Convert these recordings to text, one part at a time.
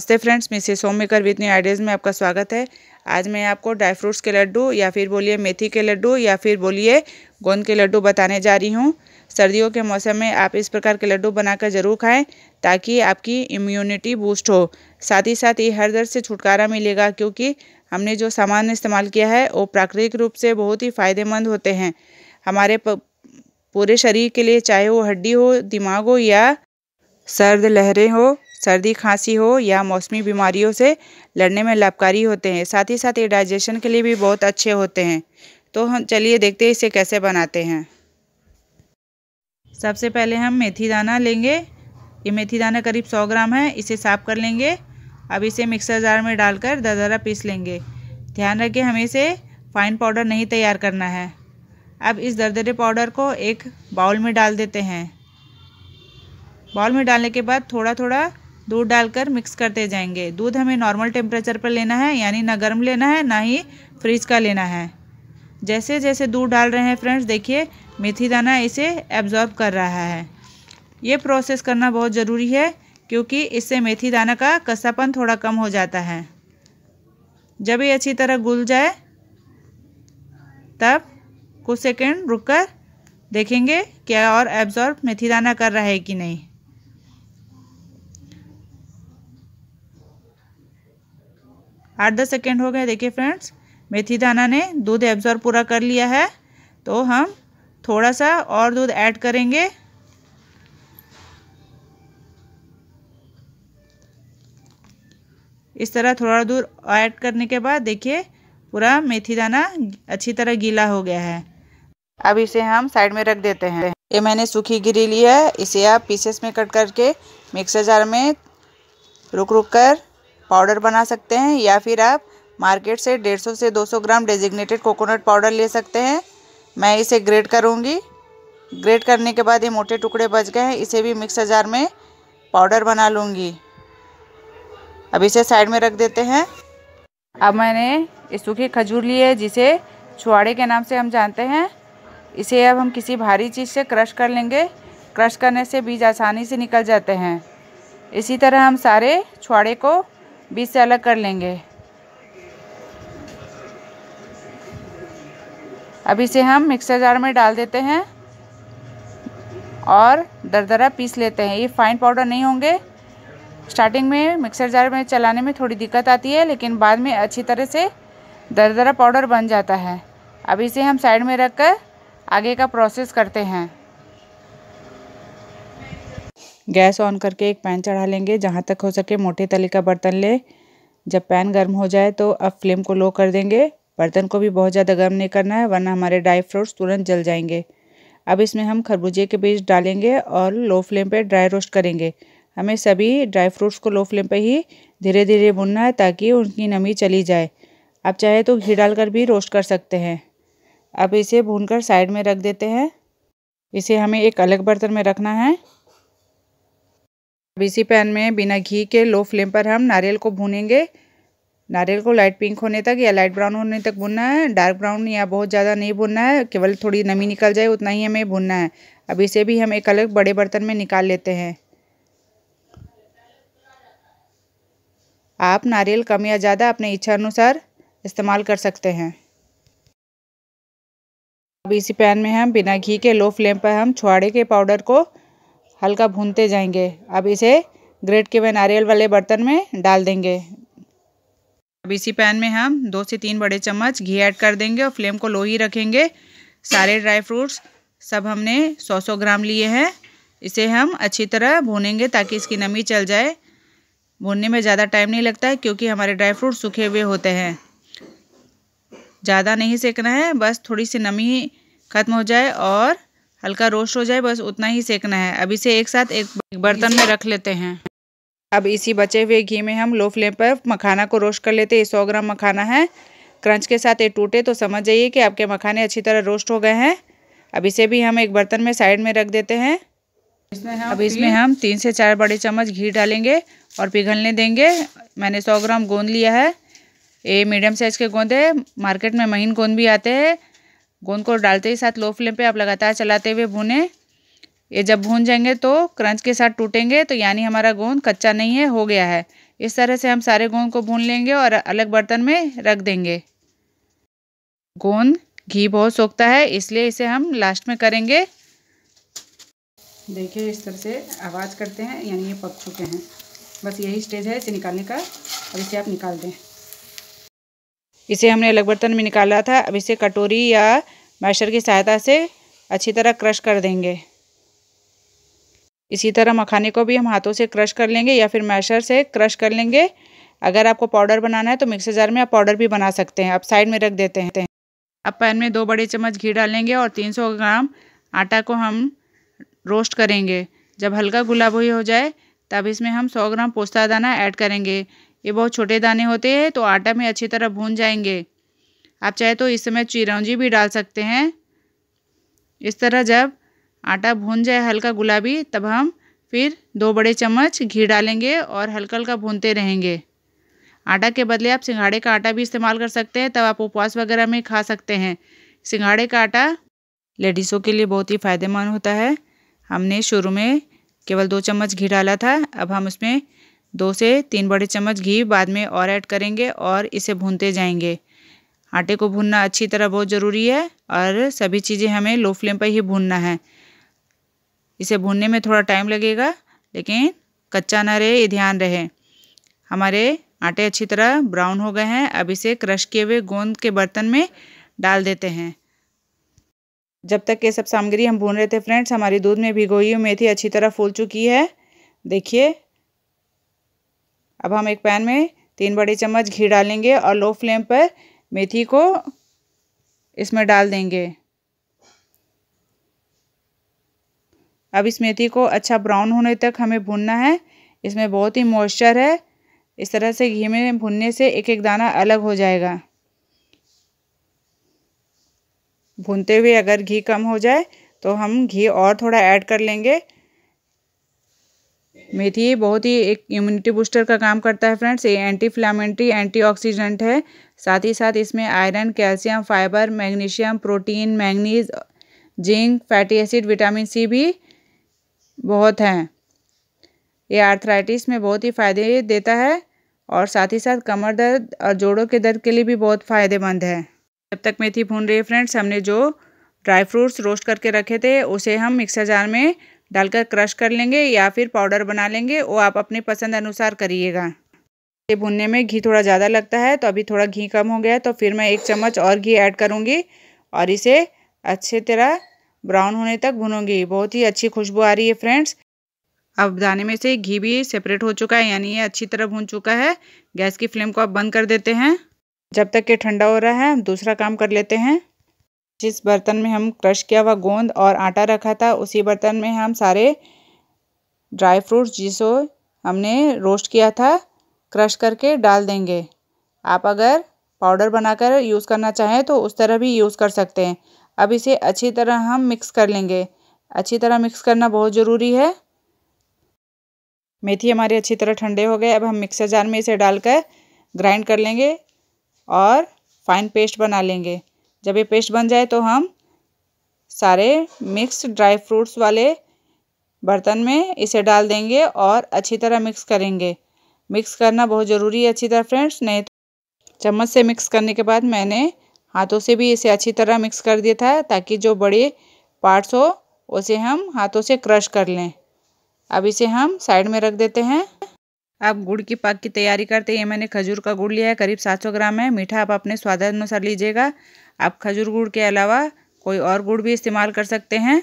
नमस्ते friends Som maker with new ideas में आपका स्वागत है आज मैं आपको ड्राई फ्रूट्स के लड्डू या फिर बोलिए मेथी के लड्डू या फिर बोलिए गोंद के लड्डू बताने जा रही हूँ सर्दियों के मौसम में आप इस प्रकार के लड्डू बनाकर ज़रूर खाएं ताकि आपकी इम्यूनिटी बूस्ट हो साथ ही साथ ये हर दर्द से छुटकारा मिलेगा क्योंकि हमने जो सामान इस्तेमाल किया है वो प्राकृतिक रूप से बहुत ही फ़ायदेमंद होते हैं हमारे पूरे शरीर के लिए चाहे वो हड्डी हो दिमाग हो या सर्द लहरें हो सर्दी खांसी हो या मौसमी बीमारियों से लड़ने में लाभकारी होते हैं साथ ही साथ ये डाइजेशन के लिए भी बहुत अच्छे होते हैं तो हम चलिए देखते हैं इसे कैसे बनाते हैं सबसे पहले हम मेथी दाना लेंगे ये मेथी दाना करीब सौ ग्राम है इसे साफ कर लेंगे अब इसे मिक्सर जार में डालकर दरदरा पीस लेंगे ध्यान रखें हमें इसे फाइन पाउडर नहीं तैयार करना है अब इस दरदरे पाउडर को एक बाउल में डाल देते हैं बाउल में डालने के बाद थोड़ा थोड़ा दूध डालकर मिक्स करते जाएंगे दूध हमें नॉर्मल टेम्परेचर पर लेना है यानी ना गर्म लेना है ना ही फ्रिज का लेना है जैसे जैसे दूध डाल रहे हैं फ्रेंड्स देखिए मेथी दाना इसे एब्जॉर्ब कर रहा है ये प्रोसेस करना बहुत ज़रूरी है क्योंकि इससे मेथी दाना का कसापन थोड़ा कम हो जाता है जब ये अच्छी तरह घुल जाए तब कुछ सेकेंड रुक कर देखेंगे क्या और एब्जॉर्ब मेथी दाना कर रहा है कि नहीं आठ दस सेकेंड हो गए देखिए फ्रेंड्स मेथी दाना ने दूध एब्जॉर्ब पूरा कर लिया है तो हम थोड़ा सा और दूध ऐड करेंगे इस तरह थोड़ा दूर ऐड करने के बाद देखिए पूरा मेथी दाना अच्छी तरह गीला हो गया है अब इसे हम साइड में रख देते हैं ये मैंने सूखी गिरी ली है इसे आप पीसेस में कट करके मिक्सर जार में रुक रुक कर पाउडर बना सकते हैं या फिर आप मार्केट से 150 से 200 ग्राम डेजिग्नेटेड कोकोनट पाउडर ले सकते हैं मैं इसे ग्रेट करूँगी ग्रेट करने के बाद ये मोटे टुकड़े बच गए हैं इसे भी मिक्सर जार में पाउडर बना लूँगी अब इसे साइड में रख देते हैं अब मैंने इस सूखी खजूर ली है जिसे छुआड़े के नाम से हम जानते हैं इसे अब हम किसी भारी चीज़ से क्रश कर लेंगे क्रश करने से बीज आसानी से निकल जाते हैं इसी तरह हम सारे छुआड़े को बीस से अलग कर लेंगे अब इसे हम मिक्सर जार में डाल देते हैं और दरदरा पीस लेते हैं ये फाइन पाउडर नहीं होंगे स्टार्टिंग में मिक्सर जार में चलाने में थोड़ी दिक्कत आती है लेकिन बाद में अच्छी तरह से दरदरा पाउडर बन जाता है अब इसे हम साइड में रख कर आगे का प्रोसेस करते हैं गैस ऑन करके एक पैन चढ़ा लेंगे जहाँ तक हो सके मोटे तले का बर्तन लें जब पैन गर्म हो जाए तो अब फ्लेम को लो कर देंगे बर्तन को भी बहुत ज़्यादा गर्म नहीं करना है वरना हमारे ड्राई फ्रूट्स तुरंत जल जाएंगे अब इसमें हम खरबूजे के बीज डालेंगे और लो फ्लेम पर ड्राई रोस्ट करेंगे हमें सभी ड्राई फ्रूट्स को लो फ्लेम पर ही धीरे धीरे भुनना है ताकि उनकी नमी चली जाए आप चाहे तो घी डालकर भी रोस्ट कर सकते हैं अब इसे भूनकर साइड में रख देते हैं इसे हमें एक अलग बर्तन में रखना है अब इसी पैन में बिना घी के लो फ्लेम पर हम नारियल को भूनेंगे नारियल को लाइट पिंक होने तक या लाइट ब्राउन होने तक भुनना है डार्क ब्राउन या बहुत ज़्यादा नहीं भुनना है केवल थोड़ी नमी निकल जाए उतना ही हमें भूनना है अब इसे भी हम एक अलग बड़े बर्तन में निकाल लेते हैं आप नारियल कम या ज़्यादा अपने इच्छा अनुसार इस्तेमाल कर सकते हैं अब इसी पैन में हम बिना घी के लो फ्लेम पर हम छुआड़े के पाउडर को हल्का भूनते जाएंगे अब इसे ग्रेट के हुए नारियल वाले बर्तन में डाल देंगे अब इसी पैन में हम दो से तीन बड़े चम्मच घी ऐड कर देंगे और फ्लेम को लो ही रखेंगे सारे ड्राई फ्रूट्स सब हमने 100-100 ग्राम लिए हैं इसे हम अच्छी तरह भूनेंगे ताकि इसकी नमी चल जाए भूनने में ज़्यादा टाइम नहीं लगता है क्योंकि हमारे ड्राई फ्रूट सूखे हुए होते हैं ज़्यादा नहीं सेकना है बस थोड़ी सी नमी ख़त्म हो जाए और हल्का रोस्ट हो जाए बस उतना ही सेकना है अब इसे एक साथ एक बर्तन में रख लेते हैं अब इसी बचे हुए घी में हम लो फ्लेम पर मखाना को रोस्ट कर लेते हैं सौ ग्राम मखाना है क्रंच के साथ ये टूटे तो समझ जाइए कि आपके मखाने अच्छी तरह रोस्ट हो गए हैं अब इसे भी हम एक बर्तन में साइड में रख देते हैं इसमें अब इसमें हम तीन से चार बड़े चम्मच घी डालेंगे और पिघलने देंगे मैंने सौ ग्राम गोंद लिया है ये मीडियम साइज़ के गोंद है मार्केट में महीन गोंद भी आते हैं गोंद को डालते ही साथ लो फ्लेम पे आप लगातार चलाते हुए भूने ये जब भून जाएंगे तो क्रंच के साथ टूटेंगे तो यानी हमारा गोंद कच्चा नहीं है हो गया है इस तरह से हम सारे गोंद को भून लेंगे और अलग बर्तन में रख देंगे गोंद घी बहुत सोखता है इसलिए इसे हम लास्ट में करेंगे देखिए इस तरह से आवाज़ करते हैं यानी ये पक चुके हैं बस यही स्टेज है इसे निकालने का और इसे आप निकाल दें इसे हमने अलग बर्तन में निकाला था अब इसे कटोरी या मैशर की सहायता से अच्छी तरह क्रश कर देंगे इसी तरह मखाने को भी हम हाथों से क्रश कर लेंगे या फिर मैशर से क्रश कर लेंगे अगर आपको पाउडर बनाना है तो मिक्सर जार में आप पाउडर भी बना सकते हैं आप साइड में रख देते हैं अब पैन में दो बड़े चम्मच घी डालेंगे और 300 ग्राम आटा को हम रोस्ट करेंगे जब हल्का गुलाब हो जाए तब इसमें हम 100 ग्राम पोस्ता दाना ऐड करेंगे ये बहुत छोटे दाने होते हैं तो आटा में अच्छी तरह भून जाएंगे आप चाहे तो इस समय चिरौंजी भी डाल सकते हैं इस तरह जब आटा भून जाए हल्का गुलाबी तब हम फिर दो बड़े चम्मच घी डालेंगे और हल्का हल्का भूनते रहेंगे आटा के बदले आप सिंघाड़े का आटा भी इस्तेमाल कर सकते हैं तब आप उपवास वगैरह में खा सकते हैं सिंघाड़े का आटा लेडीज़ों के लिए बहुत ही फ़ायदेमंद होता है हमने शुरू में केवल दो चम्मच घी डाला था अब हम उसमें दो से तीन बड़े चम्मच घी बाद में और ऐड करेंगे और इसे भूनते जाएंगे आटे को भूनना अच्छी तरह बहुत ज़रूरी है और सभी चीज़ें हमें लो फ्लेम पर ही भूनना है इसे भूनने में थोड़ा टाइम लगेगा लेकिन कच्चा ना रहे ये ध्यान रहे हमारे आटे अच्छी तरह ब्राउन हो गए हैं अब इसे क्रश किए हुए गोंद के बर्तन में डाल देते हैं जब तक ये सब सामग्री हम भून रहे थे फ्रेंड्स हमारी दूध में भिगोई हुई मेथी अच्छी तरह फूल चुकी है देखिए अब हम एक पैन में तीन बड़े चम्मच घी डालेंगे और लो फ्लेम पर मेथी को इसमें डाल देंगे अब इस मेथी को अच्छा ब्राउन होने तक हमें भूनना है इसमें बहुत ही मॉइस्चर है इस तरह से घी में भूनने से एक एक दाना अलग हो जाएगा भूनते हुए अगर घी कम हो जाए तो हम घी और थोड़ा ऐड कर लेंगे मेथी बहुत ही एक इम्यूनिटी बूस्टर का काम करता है फ्रेंड्स ये एंटी फ्लामेंट्री एंटी है साथ ही साथ इसमें iron calcium fibre magnesium protein manganese zinc fatty acid vitamin C भी बहुत हैं ये आर्थराइटिस में बहुत ही फायदे देता है और साथ ही साथ कमर दर्द और जोड़ों के दर्द के लिए भी बहुत फ़ायदेमंद है जब तक मेथी भून रही है फ्रेंड्स हमने जो ड्राई फ्रूट्स रोस्ट करके रखे थे उसे हम मिक्सर जार में डालकर क्रश कर लेंगे या फिर पाउडर बना लेंगे वो आप अपने पसंद अनुसार करिएगा ये भुनने में घी थोड़ा ज़्यादा लगता है तो अभी थोड़ा घी कम हो गया तो फिर मैं एक चम्मच और घी ऐड करूँगी और इसे अच्छे तरह ब्राउन होने तक भुनूंगी बहुत ही अच्छी खुशबू आ रही है फ्रेंड्स अब दाने में से घी भी सेपरेट हो चुका है यानी ये अच्छी तरह भून चुका है गैस की फ्लेम को आप बंद कर देते हैं जब तक ये ठंडा हो रहा है हम दूसरा काम कर लेते हैं जिस बर्तन में हम क्रश किया हुआ गोंद और आटा रखा था उसी बर्तन में हम सारे ड्राई फ्रूट्स जिसो हमने रोस्ट किया था क्रश करके डाल देंगे आप अगर पाउडर बनाकर यूज़ करना चाहें तो उस तरह भी यूज़ कर सकते हैं अब इसे अच्छी तरह हम मिक्स कर लेंगे अच्छी तरह मिक्स करना बहुत ज़रूरी है मेथी हमारी अच्छी तरह ठंडे हो गए अब हम मिक्सर जार में इसे डालकर ग्राइंड कर लेंगे और फाइन पेस्ट बना लेंगे जब ये पेस्ट बन जाए तो हम सारे मिक्स ड्राई फ्रूट्स वाले बर्तन में इसे डाल देंगे और अच्छी तरह मिक्स करेंगे मिक्स करना बहुत ज़रूरी है अच्छी तरह फ्रेंड्स नहीं तो चम्मच से मिक्स करने के बाद मैंने हाथों से भी इसे अच्छी तरह मिक्स कर दिया था ताकि जो बड़े पार्ट्स हो उसे हम हाथों से क्रश कर लें अब इसे हम साइड में रख देते हैं अब गुड़ की पाक की तैयारी करते हैं ये मैंने खजूर का गुड़ लिया है करीब 700 ग्राम है मीठा आप अपने स्वाद अनुसार लीजिएगा आप खजूर गुड़ के अलावा कोई और गुड़ भी इस्तेमाल कर सकते हैं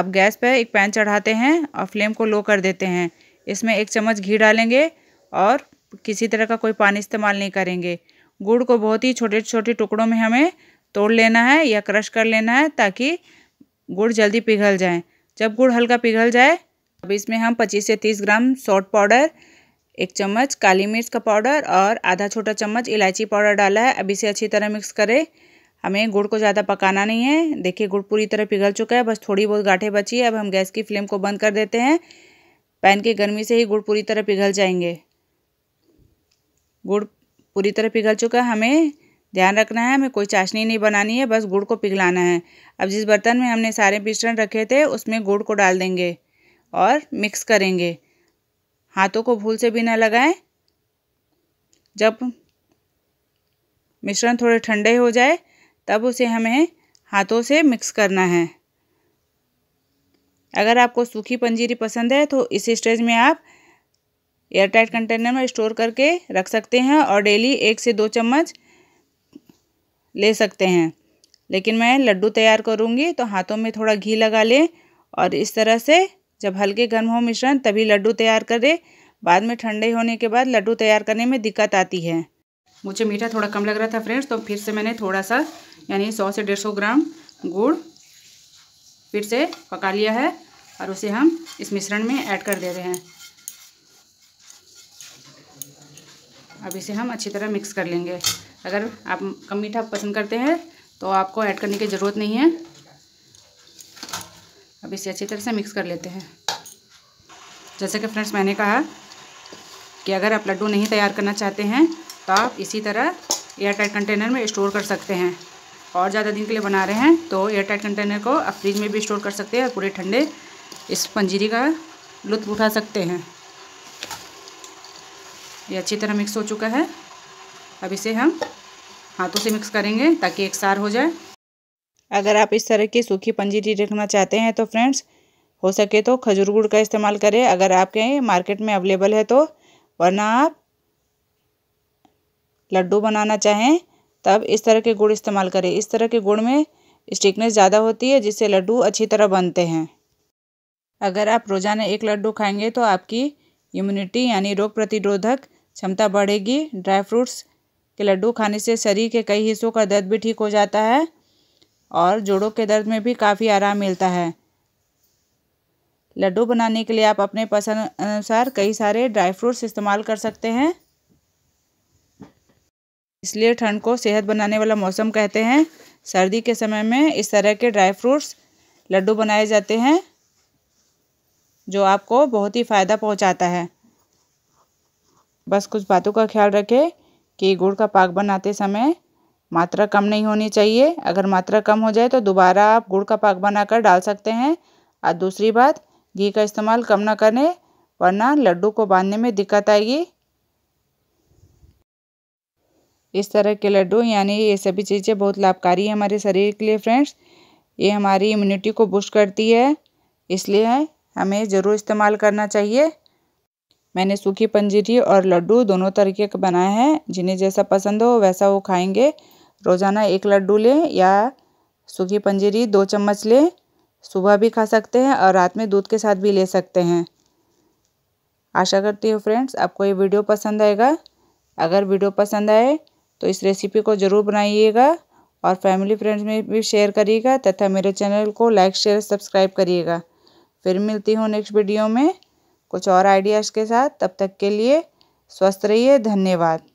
अब गैस पर एक पैन चढ़ाते हैं और फ्लेम को लो कर देते हैं इसमें एक चम्मच घी डालेंगे और किसी तरह का कोई पानी इस्तेमाल नहीं करेंगे गुड़ को बहुत ही छोटे छोटे टुकड़ों में हमें तोड़ लेना है या क्रश कर लेना है ताकि गुड़ जल्दी पिघल जाए जब गुड़ हल्का पिघल जाए अब इसमें हम 25 से 30 ग्राम सॉल्ट पाउडर एक चम्मच काली मिर्च का पाउडर और आधा छोटा चम्मच इलायची पाउडर डाला है अब इसे अच्छी तरह मिक्स करें हमें गुड़ को ज़्यादा पकाना नहीं है देखिए गुड़ पूरी तरह पिघल चुका है बस थोड़ी बहुत गाठे बची है अब हम गैस की फ्लेम को बंद कर देते हैं पैन की गर्मी से ही गुड़ पूरी तरह पिघल जाएंगे गुड़ पूरी तरह पिघल चुका है हमें ध्यान रखना है हमें कोई चाशनी नहीं बनानी है बस गुड़ को पिघलाना है अब जिस बर्तन में हमने सारे मिश्रण रखे थे उसमें गुड़ को डाल देंगे और मिक्स करेंगे हाथों को भूल से भी ना लगाएं जब मिश्रण थोड़े ठंडे हो जाए तब उसे हमें हाथों से मिक्स करना है अगर आपको सूखी पंजीरी पसंद है तो इस स्टेज में आप एयरटाइट कंटेनर में स्टोर करके रख सकते हैं और डेली एक से दो चम्मच ले सकते हैं लेकिन मैं लड्डू तैयार करूँगी तो हाथों में थोड़ा घी लगा लें और इस तरह से जब हल्के गर्म हो मिश्रण तभी लड्डू तैयार करें बाद में ठंडे होने के बाद लड्डू तैयार करने में दिक्कत आती है मुझे मीठा थोड़ा कम लग रहा था फ्रेंड्स तो फिर से मैंने थोड़ा सा यानी सौ से डेढ़ सौ ग्राम गुड़ फिर से पका लिया है और उसे हम इस मिश्रण में ऐड कर दे रहे हैं अब इसे हम अच्छी तरह मिक्स कर लेंगे अगर आप कम मीठा पसंद करते हैं तो आपको ऐड करने की ज़रूरत नहीं है अब इसे अच्छी तरह से मिक्स कर लेते हैं जैसे कि फ्रेंड्स मैंने कहा कि अगर आप लड्डू नहीं तैयार करना चाहते हैं तो आप इसी तरह एयर टाइट कंटेनर में स्टोर कर सकते हैं और ज़्यादा दिन के लिए बना रहे हैं तो एयर टाइट कंटेनर को आप फ्रिज में भी स्टोर कर सकते हैं और पूरे ठंडे इस पंजीरी का लुत्फ उठा सकते हैं ये अच्छी तरह मिक्स हो चुका है अब इसे हम हाथों से मिक्स करेंगे ताकि एक सार हो जाए अगर आप इस तरह की सूखी पंजीरी रखना चाहते हैं तो फ्रेंड्स हो सके तो खजूर गुड़ का इस्तेमाल करें अगर आपके मार्केट में अवेलेबल है तो वरना आप लड्डू बनाना चाहें तब इस तरह के गुड़ इस्तेमाल करें इस तरह के गुड़ में स्टिकनेस ज़्यादा होती है जिससे लड्डू अच्छी तरह बनते हैं अगर आप रोज़ाना एक लड्डू खाएंगे तो आपकी इम्यूनिटी यानी रोग प्रतिरोधक क्षमता बढ़ेगी ड्राई फ्रूट्स के लड्डू खाने से शरीर के कई हिस्सों का दर्द भी ठीक हो जाता है और जोड़ों के दर्द में भी काफ़ी आराम मिलता है लड्डू बनाने के लिए आप अपने पसंद अनुसार कई सारे ड्राई फ्रूट्स इस्तेमाल कर सकते हैं इसलिए ठंड को सेहत बनाने वाला मौसम कहते हैं सर्दी के समय में इस तरह के ड्राई फ्रूट्स लड्डू बनाए जाते हैं जो आपको बहुत ही फ़ायदा पहुंचाता है बस कुछ बातों का ख्याल रखें कि गुड़ का पाक बनाते समय मात्रा कम नहीं होनी चाहिए अगर मात्रा कम हो जाए तो दोबारा आप गुड़ का पाक बनाकर डाल सकते हैं और दूसरी बात घी का इस्तेमाल कम ना करें वरना लड्डू को बांधने में दिक्कत आएगी इस तरह के लड्डू यानी ये सभी चीज़ें बहुत लाभकारी है हमारे शरीर के लिए फ्रेंड्स ये हमारी इम्यूनिटी को बूस्ट करती है इसलिए हमें ज़रूर इस्तेमाल करना चाहिए मैंने सूखी पंजीरी और लड्डू दोनों तरीके के बनाए हैं जिन्हें जैसा पसंद हो वैसा वो खाएंगे रोज़ाना एक लड्डू लें या सूखी पंजीरी दो चम्मच लें सुबह भी खा सकते हैं और रात में दूध के साथ भी ले सकते हैं आशा करती हूँ फ्रेंड्स आपको ये वीडियो पसंद आएगा अगर वीडियो पसंद आए तो इस रेसिपी को ज़रूर बनाइएगा और फैमिली फ्रेंड्स में भी शेयर करिएगा तथा मेरे चैनल को लाइक शेयर सब्सक्राइब करिएगा फिर मिलती हूँ नेक्स्ट वीडियो में कुछ और आइडियाज़ के साथ तब तक के लिए स्वस्थ रहिए धन्यवाद